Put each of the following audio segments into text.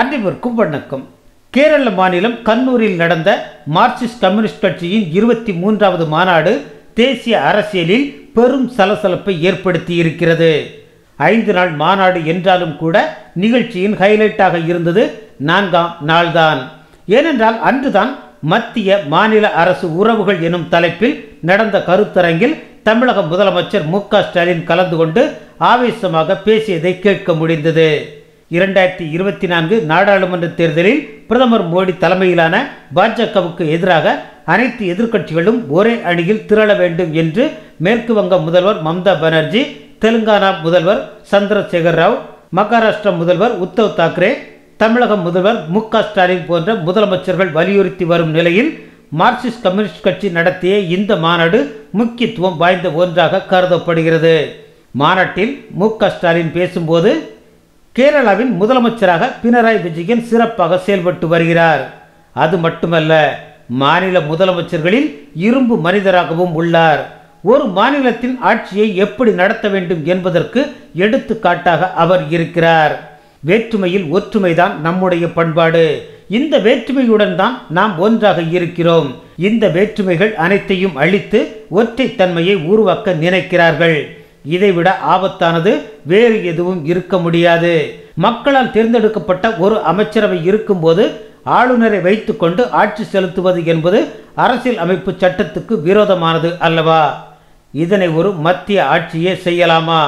அன்றிவருக்கும் வணக்கம் கேரள மாநிலம் கண்ணூரில் நடந்த மார்க்சிஸ்ட் கம்யூனிஸ்ட் கட்சியின் இருபத்தி மூன்றாவது மாநாடு தேசிய அரசியலில் பெரும் சலசலப்பை ஏற்படுத்தி இருக்கிறது ஐந்து நாள் மாநாடு என்றாலும் கூட நிகழ்ச்சியின் ஹைலைட்டாக இருந்தது நான்காம் நாள்தான் ஏனென்றால் அன்றுதான் மத்திய மாநில அரசு உறவுகள் எனும் தலைப்பில் நடந்த கருத்தரங்கில் தமிழக முதலமைச்சர் மு ஸ்டாலின் கலந்து கொண்டு ஆவேசமாக பேசியதை கேட்க முடிந்தது இரண்டாயிரத்தி இருபத்தி நான்கு நாடாளுமன்ற தேர்தலில் பிரதமர் மோடி தலைமையிலான பாஜகவுக்கு எதிராக அனைத்து எதிர்க்கட்சிகளும் ஒரே அணியில் திரள வேண்டும் என்று மேற்கு வங்க முதல்வர் மம்தா பானர்ஜி தெலுங்கானா முதல்வர் சந்திரசேகர் ராவ் மகாராஷ்டிரா முதல்வர் உத்தவ் தாக்கரே தமிழக முதல்வர் மு ஸ்டாலின் போன்ற முதலமைச்சர்கள் வலியுறுத்தி வரும் நிலையில் மார்க்சிஸ்ட் கம்யூனிஸ்ட் கட்சி நடத்திய இந்த மாநாடு முக்கியத்துவம் வாய்ந்த ஒன்றாக கருதப்படுகிறது மாநாட்டில் மு ஸ்டாலின் பேசும்போது கேரளாவின் முதலமைச்சராக பினராயி விஜயன் சிறப்பாக செயல்பட்டு வருகிறார் அது மட்டுமல்ல மாநில முதலமைச்சர்களில் இரும்பு மனிதராகவும் உள்ளார் ஒரு மாநிலத்தின் ஆட்சியை எப்படி நடத்த வேண்டும் என்பதற்கு எடுத்துக்காட்டாக அவர் இருக்கிறார் வேற்றுமையில் ஒற்றுமைதான் நம்முடைய பண்பாடு இந்த வேற்றுமையுடன் தான் நாம் ஒன்றாக இருக்கிறோம் இந்த வேற்றுமைகள் அனைத்தையும் அழித்து தன்மையை உருவாக்க நினைக்கிறார்கள் இதைவிட ஆபத்தானது வேறு எதுவும் இருக்க முடியாது மக்களால் தேர்ந்தெடுக்கப்பட்ட ஒரு அமைச்சரவை இருக்கும்போது ஆளுநரை வைத்துக்கொண்டு ஆட்சி செலுத்துவது என்பது அரசியல் அமைப்பு சட்டத்துக்கு விரோதமானது அல்லவா இதனை ஒரு மத்திய ஆட்சியே செய்யலாமா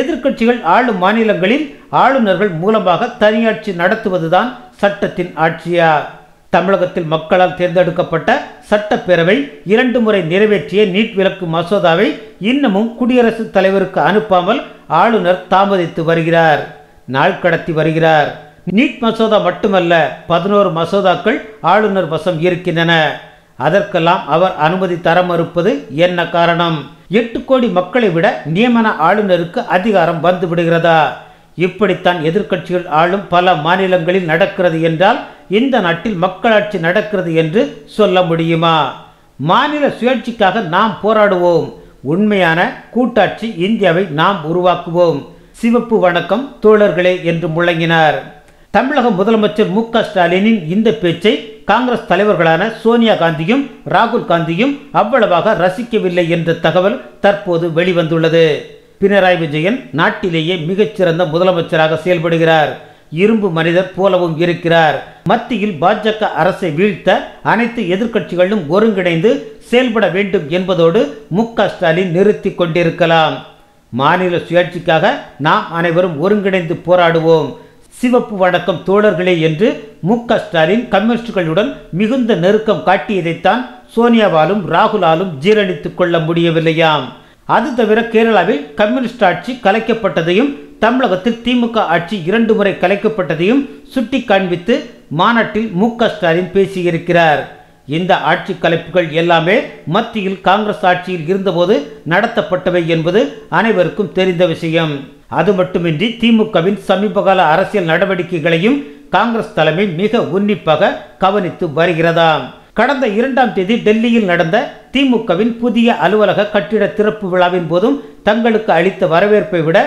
எதிர்க்கட்சிகள் ஆளும் மாநிலங்களில் ஆளுநர்கள் மூலமாக தனியாட்சி நடத்துவதுதான் சட்டத்தின் ஆட்சியா தமிழகத்தில் மக்களால் தேர்ந்தெடுக்கப்பட்ட சட்டப்பேரவை இரண்டு முறை நிறைவேற்றிய நீட் விலக்கு மசோதாவை இன்னமும் குடியரசுத் தலைவருக்கு அனுப்பாமல் ஆளுநர் தாமதித்து வருகிறார் நாள் கடத்தி வருகிறார் நீட் மசோதா மட்டுமல்ல பதினோரு மசோதாக்கள் ஆளுநர் வசம் இருக்கின்றன அதற்கெல்லாம் அவர் அனுமதி தர மறுப்பது என்ன காரணம் எட்டு கோடி மக்களை விட நியமன ஆளுநருக்கு அதிகாரம் வந்துவிடுகிறதா இப்படித்தான் எதிர்க்கட்சிகள் ஆளும் பல மாநிலங்களில் நடக்கிறது என்றால் இந்த நாட்டில் மக்களாட்சி நடக்கிறது என்று சொல்ல முடியுமா மாநில சுழற்சிக்காக நாம் போராடுவோம் உண்மையான கூட்டாட்சி இந்தியாவை நாம் உருவாக்குவோம் சிவப்பு வணக்கம் தோழர்களே என்று முழங்கினார் தமிழக முதலமைச்சர் மு ஸ்டாலினின் இந்த பேச்சை காங்கிரஸ் தலைவர்களான சோனியா காந்தியும் ராகுல் காந்தியும் அவ்வளவாக ரசிக்கவில்லை என்ற தகவல் தற்போது வெளிவந்துள்ளது பினராயி விஜயன் நாட்டிலேயே மிகச்சிறந்த முதலமைச்சராக செயல்படுகிறார் இரும்பு மனிதர் போலவும் இருக்கிறார் மத்தியில் பாஜக அரசை வீழ்த்த அனைத்து எதிர்க்கட்சிகளும் ஒருங்கிணைந்து செயல்பட வேண்டும் என்பதோடு மு ஸ்டாலின் நிறுத்தி கொண்டிருக்கலாம் மாநில சுயாட்சிக்காக நாம் அனைவரும் ஒருங்கிணைந்து போராடுவோம் சிவப்பு வணக்கம் தோழர்களே என்று மு ஸ்டாலின் கம்யூனிஸ்டுகளுடன் மிகுந்த நெருக்கம் காட்டியதைத்தான் சோனியாவாலும் ராகுலாலும் ஜீரணித்துக் கொள்ள முடியவில்லையாம் அது தவிர கேரளாவில் கம்யூனிஸ்ட் ஆட்சி கலைக்கப்பட்டதையும் தமிழகத்தில் திமுக ஆட்சி இரண்டு முறை கலைக்கப்பட்டதையும் சுட்டி காண்பித்து மாநாட்டில் மு க ஸ்டாலின் பேசியிருக்கிறார் இந்த ஆட்சி கலைப்புகள் எல்லாமே மத்தியில் காங்கிரஸ் ஆட்சியில் இருந்தபோது நடத்தப்பட்டவை என்பது அனைவருக்கும் தெரிந்த விஷயம் அது மட்டுமின்றி திமுகவின் சமீபகால அரசியல் நடவடிக்கைகளையும் காங்கிரஸ் தலைமை மிக உன்னிப்பாக கவனித்து வருகிறதாம் கடந்த இரண்டாம் தேதி டெல்லியில் நடந்த திமுகவின் புதிய அலுவலக கட்டிட திறப்பு விழாவின் போதும் தங்களுக்கு அளித்த வரவேற்பை விட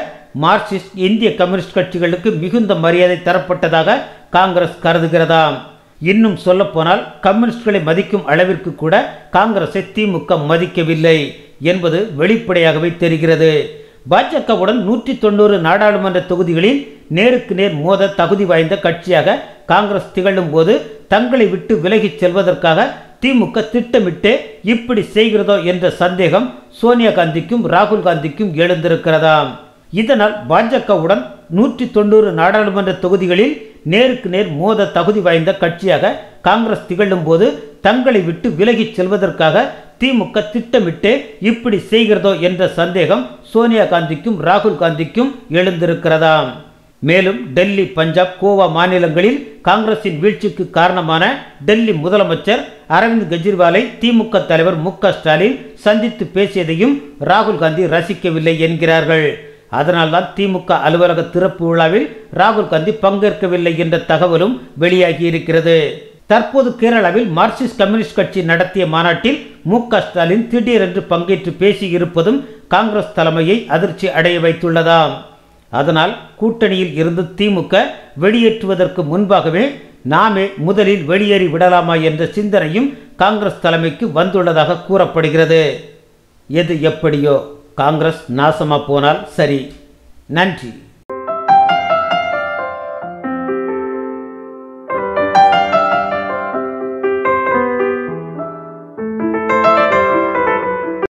மார்க்சிஸ்ட் இந்திய கம்யூனிஸ்ட் கட்சிகளுக்கு மிகுந்த மரியாதை தரப்பட்டதாக காங்கிரஸ் கருதுகிறதாம் இன்னும் சொல்லப்போனால் கம்யூனிஸ்ட்களை மதிக்கும் அளவிற்கு கூட காங்கிரஸை திமுக மதிக்கவில்லை என்பது வெளிப்படையாகவே தெரிகிறது பாஜகவுடன் நூற்றி தொண்ணூறு நாடாளுமன்ற தொகுதிகளில் நேருக்கு நேர் மோத தகுதி வாய்ந்த கட்சியாக காங்கிரஸ் திகழும் போது தங்களை விட்டு விலகிச் செல்வதற்காக திமுக திட்டமிட்டு இப்படி செய்கிறதோ என்ற சந்தேகம் சோனியா காந்திக்கும் ராகுல் காந்திக்கும் எழுந்திருக்கிறதாம் இதனால் பாஜகவுடன் நூற்றி தொண்ணூறு நாடாளுமன்ற தொகுதிகளில் நேருக்கு நேர் மோத தகுதி வாய்ந்த கட்சியாக காங்கிரஸ் திகழும் போது தங்களை விட்டு விலகிச் செல்வதற்காக திமுக திட்டமிட்டு இப்படி செய்கிறதோ என்ற சந்தேகம் சோனியா காந்திக்கும் ராகுல் காந்திக்கும் எழுந்திருக்கிறதாம் மேலும் டெல்லி பஞ்சாப் கோவா மாநிலங்களில் காங்கிரசின் வீழ்ச்சிக்கு காரணமான டெல்லி முதலமைச்சர் அரவிந்த் கெஜ்ரிவாலை திமுக தலைவர் மு ஸ்டாலின் சந்தித்து பேசியதையும் ராகுல் காந்தி ரசிக்கவில்லை என்கிறார்கள் அதனால்தான் திமுக அலுவலக திறப்பு விழாவில் ராகுல் காந்தி பங்கேற்கவில்லை என்ற தகவலும் வெளியாகி இருக்கிறது தற்போது கேரளாவில் மார்க்சிஸ்ட் கம்யூனிஸ்ட் கட்சி நடத்திய மாநாட்டில் மு ஸ்டாலின் திடீரென்று பங்கேற்று பேசியிருப்பதும் காங்கிரஸ் தலைமையை அதிர்ச்சி அடைய வைத்துள்ளதாம் அதனால் கூட்டணியில் இருந்து திமுக வெளியேற்றுவதற்கு முன்பாகவே நாமே முதலில் வெளியேறி விடலாமா என்ற சிந்தனையும் காங்கிரஸ் தலைமைக்கு வந்துள்ளதாக கூறப்படுகிறது எது எப்படியோ காங்கிரஸ் நாசமாக போனால் சரி நன்றி